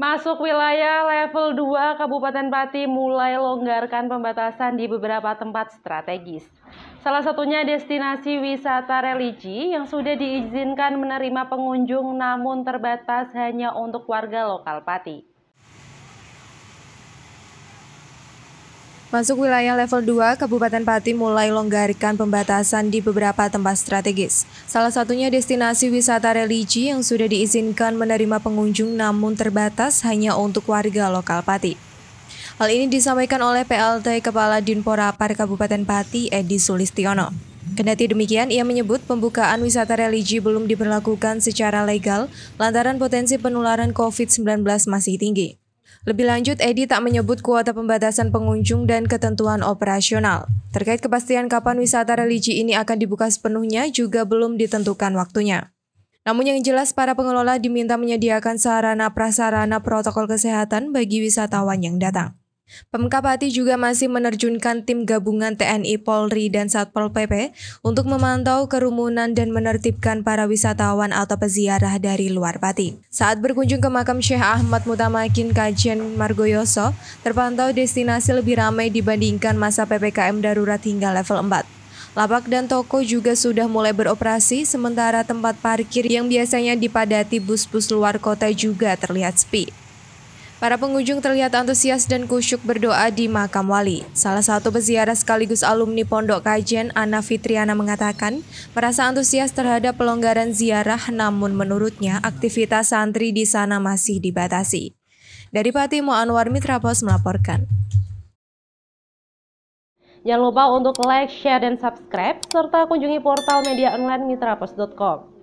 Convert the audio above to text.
Masuk wilayah level 2, Kabupaten Pati mulai longgarkan pembatasan di beberapa tempat strategis. Salah satunya destinasi wisata religi yang sudah diizinkan menerima pengunjung namun terbatas hanya untuk warga lokal Pati. Masuk wilayah level 2, Kabupaten Pati mulai longgarkan pembatasan di beberapa tempat strategis. Salah satunya destinasi wisata religi yang sudah diizinkan menerima pengunjung namun terbatas hanya untuk warga lokal Pati. Hal ini disampaikan oleh PLT Kepala Par Kabupaten Pati Edi Sulistiono. Kendati demikian, ia menyebut pembukaan wisata religi belum diberlakukan secara legal lantaran potensi penularan COVID-19 masih tinggi. Lebih lanjut, Edi tak menyebut kuota pembatasan pengunjung dan ketentuan operasional. Terkait kepastian kapan wisata religi ini akan dibuka sepenuhnya juga belum ditentukan waktunya. Namun yang jelas para pengelola diminta menyediakan sarana prasarana protokol kesehatan bagi wisatawan yang datang. Pati juga masih menerjunkan tim gabungan TNI Polri dan Satpol PP untuk memantau kerumunan dan menertibkan para wisatawan atau peziarah dari luar Pati. Saat berkunjung ke makam Syekh Ahmad Mutamakin Kajen Margoyoso, terpantau destinasi lebih ramai dibandingkan masa PPKM darurat hingga level 4. Lapak dan toko juga sudah mulai beroperasi, sementara tempat parkir yang biasanya dipadati bus-bus luar kota juga terlihat sepi. Para pengunjung terlihat antusias dan kusyuk berdoa di makam wali. Salah satu peziarah sekaligus alumni Pondok Kajen, Ana Fitriana mengatakan, merasa antusias terhadap pelonggaran ziarah namun menurutnya aktivitas santri di sana masih dibatasi. Dari Pati Anwar Mitra melaporkan. Jangan lupa untuk like, share, dan subscribe, serta kunjungi portal media online mitrapos.com.